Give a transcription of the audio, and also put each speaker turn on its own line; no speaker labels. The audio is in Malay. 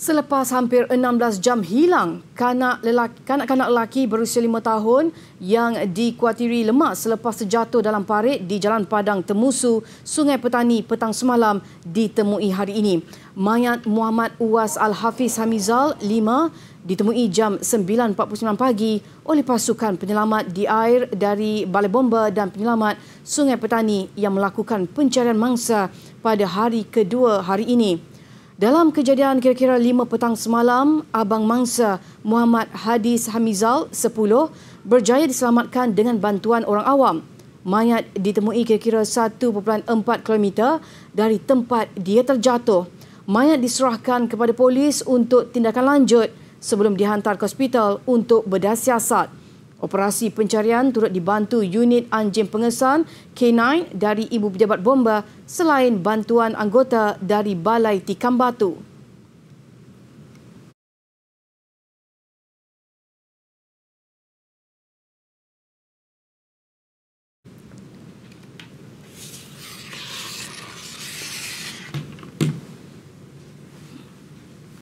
Selepas hampir 16 jam hilang, kanak kanak-kanak lelaki berusia 5 tahun yang dikuatiri lemas selepas terjatuh dalam parit di Jalan Padang Temusu, Sungai Petani petang semalam ditemui hari ini. Mayat Muhammad Uwas Al-Hafiz Hamizal, 5, ditemui jam 9.49 pagi oleh pasukan penyelamat di air dari Balai Bomba dan Penyelamat Sungai Petani yang melakukan pencarian mangsa pada hari kedua hari ini. Dalam kejadian kira-kira 5 petang semalam, Abang Mangsa Muhammad Hadi Hamizal 10 berjaya diselamatkan dengan bantuan orang awam. Mayat ditemui kira-kira 1.4 km dari tempat dia terjatuh. Mayat diserahkan kepada polis untuk tindakan lanjut sebelum dihantar ke hospital untuk bedah siasat. Operasi pencarian turut dibantu unit anjing pengesan K9 dari ibu pejabat bomba selain bantuan anggota dari Balai Tikam Batu.